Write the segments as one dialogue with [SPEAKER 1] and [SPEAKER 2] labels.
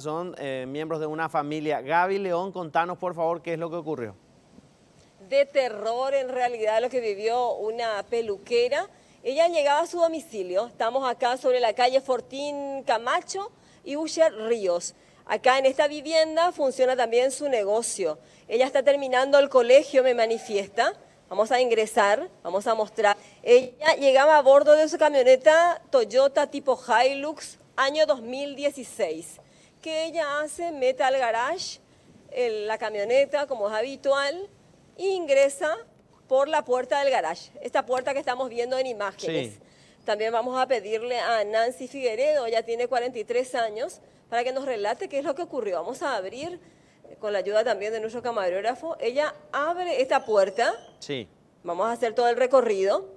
[SPEAKER 1] son eh, miembros de una familia. Gaby León, contanos por favor qué es lo que ocurrió.
[SPEAKER 2] De terror en realidad lo que vivió una peluquera. Ella llegaba a su domicilio, estamos acá sobre la calle Fortín Camacho y Usher Ríos. Acá en esta vivienda funciona también su negocio. Ella está terminando el colegio, me manifiesta. Vamos a ingresar, vamos a mostrar. Ella llegaba a bordo de su camioneta Toyota tipo Hilux, año 2016 que ella hace, mete al garage la camioneta como es habitual e ingresa por la puerta del garage, esta puerta que estamos viendo en imágenes. También vamos a pedirle a Nancy Figueredo, ella tiene 43 años, para que nos relate qué es lo que ocurrió. Vamos a abrir, con la ayuda también de nuestro camarógrafo, ella abre esta puerta. Sí. Vamos a hacer todo el recorrido.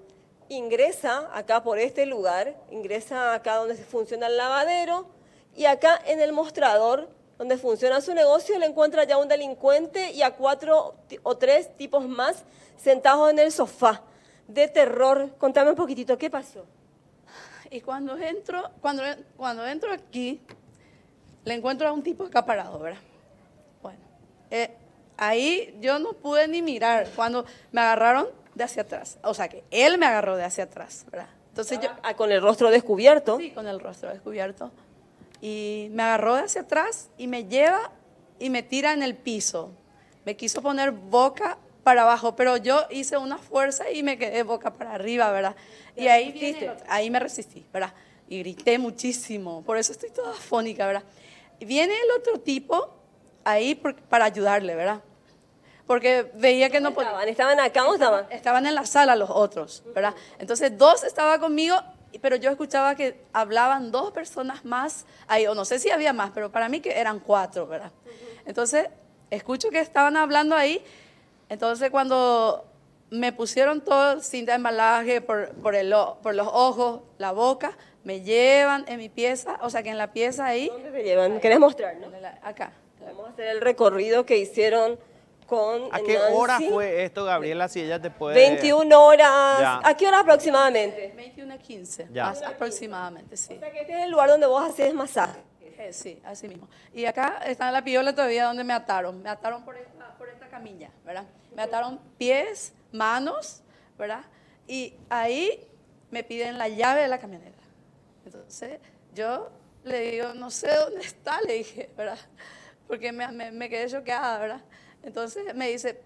[SPEAKER 2] Ingresa acá por este lugar, ingresa acá donde se funciona el lavadero y acá en el mostrador donde funciona su negocio le encuentra ya un delincuente y a cuatro o tres tipos más sentados en el sofá
[SPEAKER 3] de terror. Contame un poquitito, ¿qué pasó? Y cuando entro, cuando, cuando entro aquí, le encuentro a un tipo acaparado, ¿verdad? Bueno, eh, ahí yo no pude ni mirar cuando me agarraron de hacia atrás. O sea, que él me agarró de hacia atrás, ¿verdad? Entonces yo, ah, con el rostro descubierto. Sí, con el rostro descubierto y me agarró de hacia atrás y me lleva y me tira en el piso. Me quiso poner boca para abajo, pero yo hice una fuerza y me quedé boca para arriba, ¿verdad? Y ahí, ahí me resistí, ¿verdad? Y grité muchísimo, por eso estoy toda afónica, ¿verdad? Y viene el otro tipo ahí para ayudarle, ¿verdad? Porque veía que no Estaban? ¿Estaban acá o estaban? Estaban en la sala los otros, ¿verdad? Entonces dos estaba conmigo pero yo escuchaba que hablaban dos personas más ahí, o no sé si había más, pero para mí que eran cuatro, ¿verdad? Entonces, escucho que estaban hablando ahí, entonces cuando me pusieron todo cinta de embalaje por, por, el, por los ojos, la boca, me llevan en mi pieza, o sea que en la pieza ahí... ¿Dónde me llevan? ¿Querés mostrar, Acá. Vamos a hacer el recorrido
[SPEAKER 2] que hicieron ¿A qué hora fue
[SPEAKER 1] esto, Gabriela, si ella te puede...? 21 horas. ¿A
[SPEAKER 3] qué hora aproximadamente? 21 a 15, ya. aproximadamente, sí. O sea que este es el lugar donde vos haces masaje. Eh, sí, así mismo. Y acá está la piola todavía donde me ataron. Me ataron por esta, camilla, ¿verdad? Me ataron pies, manos, ¿verdad? Y ahí me piden la llave de la camioneta. Entonces yo le digo, no sé dónde está, le dije, ¿verdad? Porque me, me, me quedé choqueada, ¿verdad? Entonces me dice,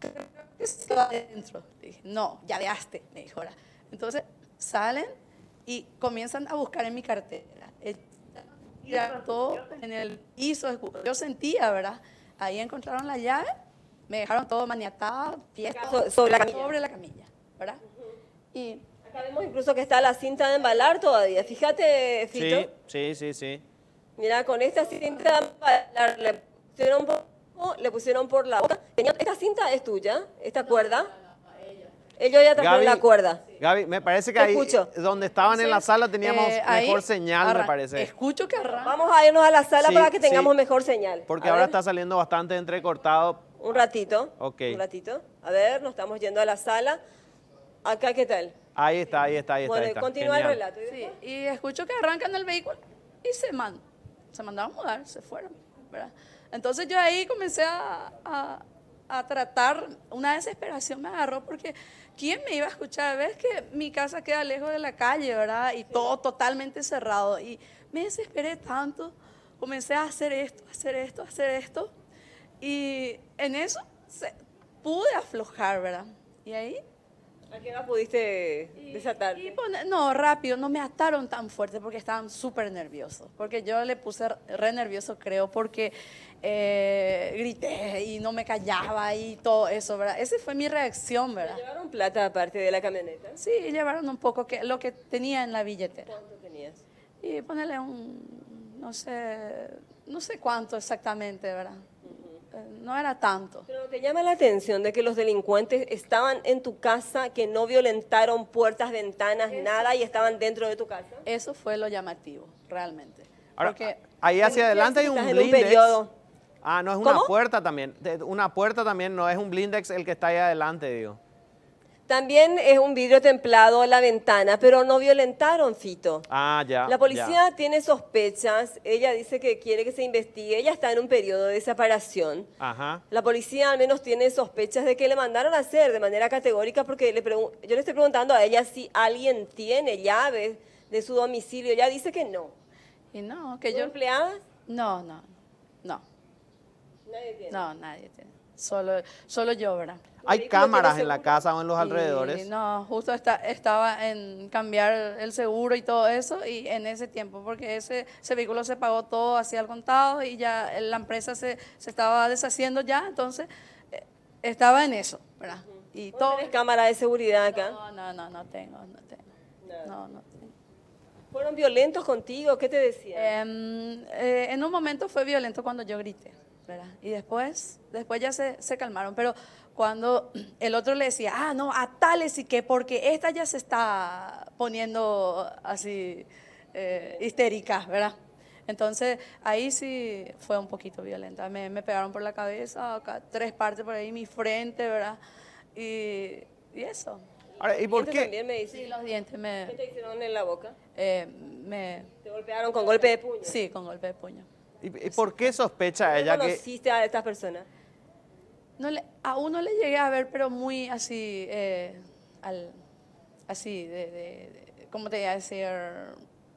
[SPEAKER 3] ¿qué que adentro. dije, no, ya veaste, me dijo. Entonces salen y comienzan a buscar en mi cartera. todo en el piso. Yo sentía, ¿verdad? Ahí encontraron la llave, me dejaron todo maniatado, fiesta, sobre, la camilla. ¿verdad?
[SPEAKER 2] Y Acá vemos incluso que está la cinta de embalar todavía. Fíjate, Fito.
[SPEAKER 1] Sí, sí, sí, sí.
[SPEAKER 2] Mira, con esta cinta de embalar le pusieron un poco Oh, le pusieron por la boca. esta cinta es tuya, esta cuerda. Ellos ya trajeron la cuerda.
[SPEAKER 1] Gaby, me parece que ahí donde estaban en la sala teníamos eh, mejor señal, me parece.
[SPEAKER 2] Escucho que Vamos a irnos a la sala para que tengamos mejor señal. Porque ahora
[SPEAKER 1] está saliendo bastante entrecortado. Un ratito. Ok. Un
[SPEAKER 2] ratito. A ver, nos estamos yendo a la sala.
[SPEAKER 3] Acá, ¿qué tal?
[SPEAKER 1] Ahí está, ahí está, ahí está. Bueno, continúa el relato.
[SPEAKER 3] ¿y, sí, y escucho que arrancan el vehículo y se, mandan. se mandaron a mudar, se fueron, ¿verdad? Entonces yo ahí comencé a, tratar, una desesperación me agarró porque ¿quién me iba a escuchar? Ves que mi casa queda lejos de la calle, ¿verdad? Y todo totalmente cerrado. Y me desesperé tanto, comencé a hacer esto, hacer esto, hacer esto. Y en eso pude aflojar, ¿verdad? Y ahí ¿A qué edad pudiste desatar? no, rápido, no me ataron tan fuerte porque estaban súper nerviosos. Porque yo le puse re nervioso, creo, porque eh, grité y no me callaba y todo eso, ¿verdad? Esa fue mi reacción, ¿verdad? ¿Llevaron plata
[SPEAKER 2] aparte de la camioneta?
[SPEAKER 3] Sí, llevaron un poco que, lo que tenía en la billetera.
[SPEAKER 2] ¿Cuánto tenías?
[SPEAKER 3] Y ponerle un, no sé, no sé cuánto exactamente, ¿verdad? Eh, no era tanto. Pero
[SPEAKER 2] te llama la atención de que los delincuentes estaban en tu casa, que no violentaron puertas, ventanas, nada y estaban dentro de tu casa. Eso fue lo llamativo, realmente. Ahora,
[SPEAKER 1] ahí hacia adelante hay un, blindex. Ah, no es una puerta también. Una puerta también no es un blindex el que está ahí adelante, digo.
[SPEAKER 2] También es un vidrio templado en la ventana,
[SPEAKER 1] pero no violentaron Fito. Ah, ya. La policía
[SPEAKER 2] tiene sospechas, ella dice que quiere que se investigue, ella está en un periodo de separación. Ajá. La policía al menos tiene sospechas de que le mandaron a hacer de manera categórica porque le yo le estoy preguntando a ella si alguien tiene llaves de su domicilio, ella dice que no.
[SPEAKER 3] Y no, que yo... empleada? No, no, no. ¿Nadie tiene? No, nadie tiene. Solo, solo yo, ¿verdad? ¿Hay cámaras en la
[SPEAKER 1] casa o en los alrededores?
[SPEAKER 3] no, justo está, estaba en cambiar el seguro y todo eso y en ese tiempo, porque ese, vehículo se pagó todo así al contado y ya la empresa se, se estaba deshaciendo ya, entonces eh, estaba en eso, ¿verdad? y todo, ¿Tienes cámara de seguridad acá? No, no, no, tengo, no tengo. ¿Fueron violentos contigo? ¿Qué te decía em, eh, en un momento fue violento cuando yo grité. Y después, después ya se, calmaron, pero cuando el otro le decía, ah, no, a tales y que, porque esta ya se está poniendo así eh, histérica, ¿verdad? Entonces ahí sí fue un poquito violenta, me, pegaron por la cabeza, tres partes por ahí, mi frente, ¿verdad? Y, eso.
[SPEAKER 2] ¿Y por qué? sí, los
[SPEAKER 3] dientes me... ¿Qué te hicieron en la boca? Eh, ¿Te golpearon con golpe de puño? Sí, con golpe de puño.
[SPEAKER 1] ¿Y, por qué sospecha ella que...? conociste a
[SPEAKER 3] estas personas? No le, aún no le llegué a ver, pero muy así, eh, al, así, de, ¿cómo te voy a decir?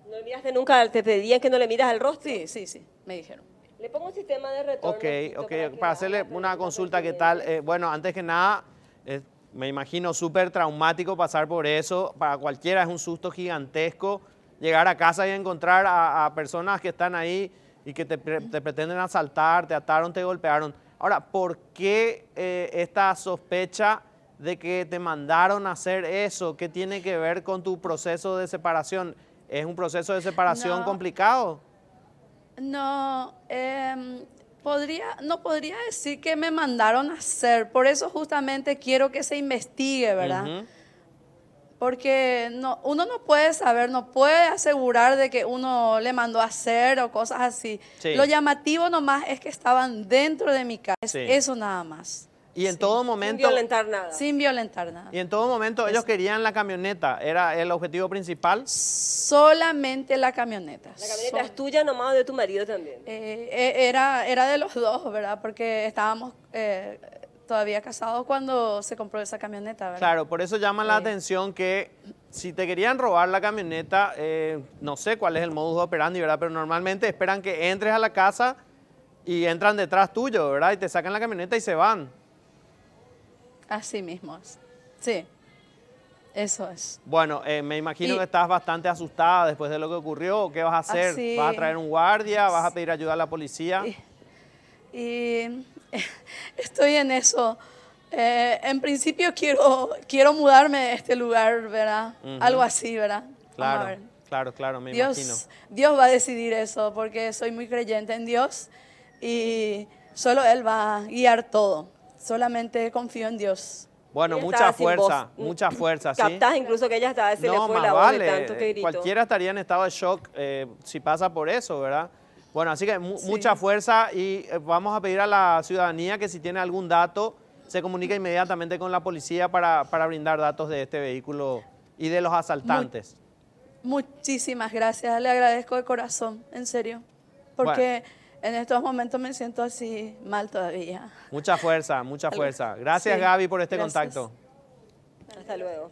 [SPEAKER 3] ¿No miraste nunca? ¿Te pedían que no le miras al rostro? Sí, sí, me dijeron.
[SPEAKER 2] Le pongo un sistema de retorno.
[SPEAKER 1] Ok, ok, para, hacerle una consulta, ¿qué tal? Eh, bueno, antes que nada, eh, me imagino súper traumático pasar por eso. Para cualquiera es un susto gigantesco llegar a casa y encontrar a personas que están ahí y que te, pretenden asaltar, te ataron, te golpearon. Ahora, ¿por qué eh, esta sospecha de que te mandaron a hacer eso? ¿Qué tiene que ver con tu proceso de separación? ¿Es un proceso de separación complicado?
[SPEAKER 3] No, em, podría, no podría decir que me mandaron a hacer. Por eso justamente quiero que se investigue, ¿verdad? porque no, uno no puede saber, no puede asegurar de que uno le mandó a hacer o cosas así. Lo llamativo nomás es que estaban dentro de mi casa, eso nada más.
[SPEAKER 1] Y en todo momento... Sin violentar nada. Sin violentar nada. Y en todo momento ellos querían la camioneta, ¿era el objetivo principal?
[SPEAKER 3] Solamente la camioneta. ¿La camioneta es tuya nomás o de tu marido también? Eh, eh, era, era de los dos, ¿verdad? Porque estábamos... Eh, todavía casado cuando se compró esa camioneta. ¿verdad? Claro,
[SPEAKER 1] por eso llama la atención que si te querían robar la camioneta, eh, no sé cuál es el modus operandi, ¿verdad? Pero normalmente esperan que entres a la casa y entran detrás tuyo, ¿verdad? Y te sacan la camioneta y se van.
[SPEAKER 3] Así mismo, sí. Eso es.
[SPEAKER 1] Bueno, eh, me imagino que estás bastante asustada después de lo que ocurrió. ¿Qué vas a hacer? Ah, ¿Vas a traer un guardia? ¿Vas a pedir ayuda a la policía?
[SPEAKER 3] y... estoy en eso. Eh, en principio quiero, quiero mudarme de este lugar, ¿verdad? Algo así, ¿verdad? Claro,
[SPEAKER 1] claro, claro, me Dios, imagino.
[SPEAKER 3] Dios va a decidir eso porque soy muy creyente en Dios y solo Él va a guiar todo. Solamente confío en Dios. Bueno, mucha fuerza,
[SPEAKER 1] mucha fuerza, ¿sí?
[SPEAKER 3] incluso que ella estaba, se le fue la voz tanto que Cualquiera
[SPEAKER 1] estaría en estado de shock eh, si pasa por eso, ¿verdad? Bueno, así que mucha fuerza y eh, vamos a pedir a la ciudadanía que si tiene algún dato se comunique inmediatamente con la policía para, brindar datos de este vehículo y de los asaltantes.
[SPEAKER 3] muchísimas gracias, le agradezco de corazón, en serio, porque en estos momentos me siento así mal todavía.
[SPEAKER 1] Mucha fuerza, mucha fuerza. Gracias Gaby por este contacto.
[SPEAKER 2] Hasta luego.